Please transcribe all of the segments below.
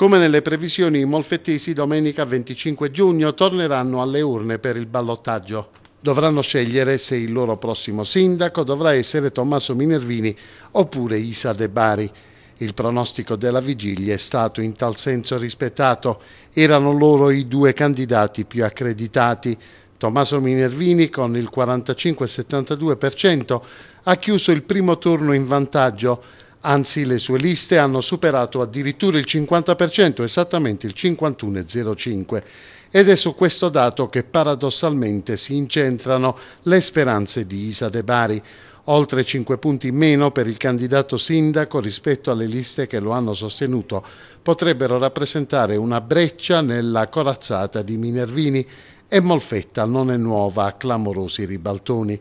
Come nelle previsioni, i molfettesi domenica 25 giugno torneranno alle urne per il ballottaggio. Dovranno scegliere se il loro prossimo sindaco dovrà essere Tommaso Minervini oppure Isa De Bari. Il pronostico della vigilia è stato in tal senso rispettato. Erano loro i due candidati più accreditati. Tommaso Minervini con il 45-72% ha chiuso il primo turno in vantaggio Anzi, le sue liste hanno superato addirittura il 50%, esattamente il 51,05%. Ed è su questo dato che paradossalmente si incentrano le speranze di Isa De Bari oltre 5 punti in meno per il candidato sindaco rispetto alle liste che lo hanno sostenuto, potrebbero rappresentare una breccia nella corazzata di Minervini e Molfetta non è nuova a clamorosi ribaltoni.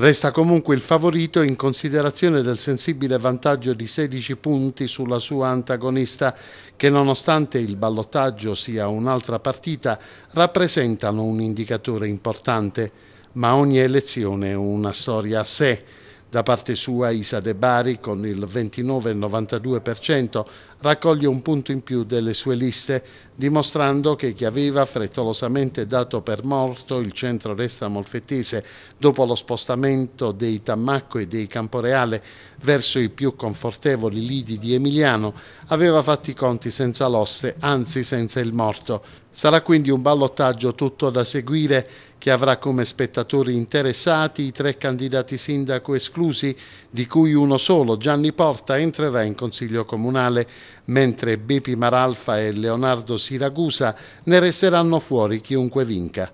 Resta comunque il favorito in considerazione del sensibile vantaggio di 16 punti sulla sua antagonista che nonostante il ballottaggio sia un'altra partita rappresentano un indicatore importante, ma ogni elezione è una storia a sé. Da parte sua Isa De Bari con il 29,92% raccoglie un punto in più delle sue liste, dimostrando che chi aveva frettolosamente dato per morto il centro resta molfettese dopo lo spostamento dei Tammacco e dei Camporeale verso i più confortevoli lidi di Emiliano aveva fatto i conti senza l'oste, anzi senza il morto, Sarà quindi un ballottaggio tutto da seguire che avrà come spettatori interessati i tre candidati sindaco esclusi, di cui uno solo, Gianni Porta, entrerà in Consiglio Comunale, mentre Bepi Maralfa e Leonardo Siragusa ne resteranno fuori chiunque vinca.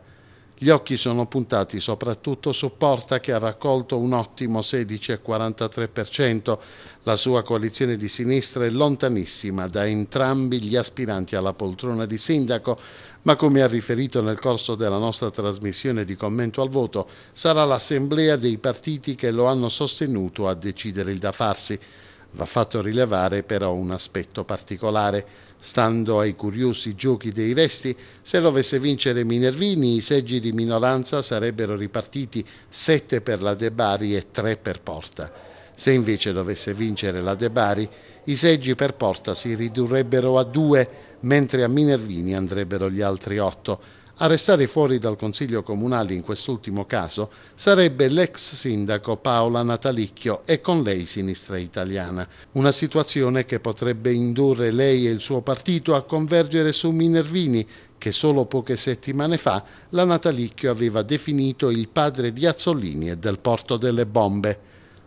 Gli occhi sono puntati soprattutto su Porta che ha raccolto un ottimo 16,43%. La sua coalizione di sinistra è lontanissima da entrambi gli aspiranti alla poltrona di sindaco, ma come ha riferito nel corso della nostra trasmissione di commento al voto, sarà l'assemblea dei partiti che lo hanno sostenuto a decidere il da farsi. Va fatto rilevare però un aspetto particolare. Stando ai curiosi giochi dei resti, se dovesse vincere Minervini, i seggi di minoranza sarebbero ripartiti 7 per la De Bari e 3 per Porta. Se invece dovesse vincere la De Bari, i seggi per Porta si ridurrebbero a 2, mentre a Minervini andrebbero gli altri 8. A restare fuori dal Consiglio Comunale in quest'ultimo caso sarebbe l'ex sindaco Paola Natalicchio e con lei Sinistra Italiana. Una situazione che potrebbe indurre lei e il suo partito a convergere su Minervini, che solo poche settimane fa la Natalicchio aveva definito il padre di Azzolini e del Porto delle Bombe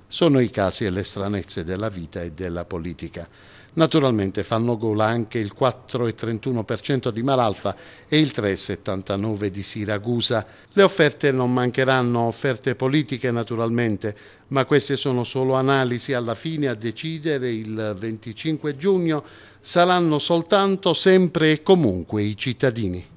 sono i casi e le stranezze della vita e della politica. Naturalmente fanno gola anche il 4,31% di Malalfa e il 3,79% di Siracusa. Le offerte non mancheranno, offerte politiche naturalmente, ma queste sono solo analisi. Alla fine a decidere il 25 giugno saranno soltanto sempre e comunque i cittadini.